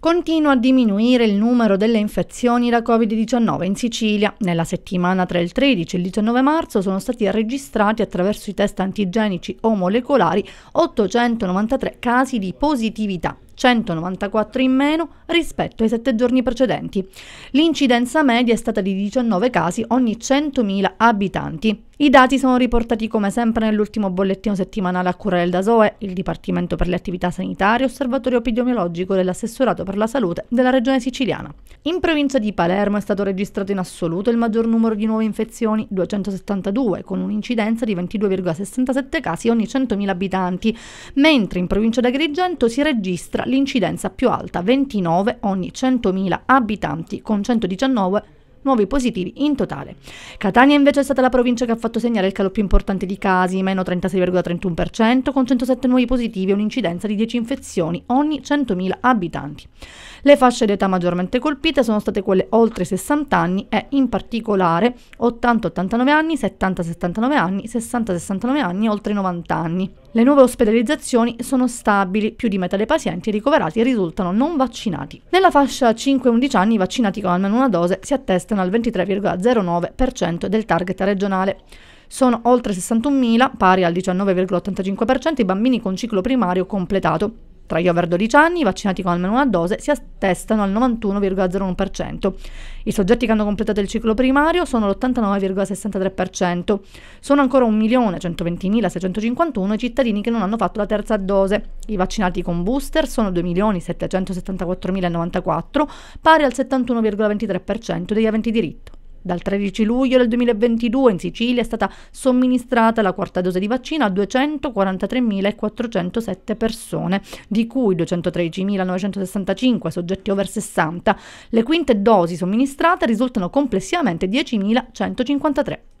Continua a diminuire il numero delle infezioni da Covid-19 in Sicilia. Nella settimana tra il 13 e il 19 marzo sono stati registrati attraverso i test antigenici o molecolari 893 casi di positività 194 in meno rispetto ai sette giorni precedenti. L'incidenza media è stata di 19 casi ogni 100.000 abitanti. I dati sono riportati come sempre nell'ultimo bollettino settimanale a cura del DASOE, il Dipartimento per le attività sanitarie osservatorio epidemiologico dell'assessorato per la salute della regione siciliana. In provincia di Palermo è stato registrato in assoluto il maggior numero di nuove infezioni, 272, con un'incidenza di 22,67 casi ogni 100.000 abitanti, mentre in provincia di Agrigento si registra l'incidenza più alta, 29 ogni 100.000 abitanti, con 119 nuovi positivi in totale. Catania invece è stata la provincia che ha fatto segnare il calo più importante di casi, meno 36,31%, con 107 nuovi positivi e un'incidenza di 10 infezioni ogni 100.000 abitanti. Le fasce d'età maggiormente colpite sono state quelle oltre 60 anni e in particolare 80-89 anni, 70-79 anni, 60-69 anni e oltre 90 anni. Le nuove ospedalizzazioni sono stabili, più di metà dei pazienti ricoverati risultano non vaccinati. Nella fascia 5-11 anni i vaccinati con almeno una dose si attestano al 23,09% del target regionale. Sono oltre 61.000, pari al 19,85% i bambini con ciclo primario completato, tra gli over 12 anni, i vaccinati con almeno una dose, si attestano al 91,01%. I soggetti che hanno completato il ciclo primario sono l'89,63%. Sono ancora 1.120.651 i cittadini che non hanno fatto la terza dose. I vaccinati con booster sono 2.774.094, pari al 71,23% degli aventi diritto. Dal 13 luglio del 2022 in Sicilia è stata somministrata la quarta dose di vaccino a 243.407 persone, di cui 213.965 soggetti over 60. Le quinte dosi somministrate risultano complessivamente 10.153.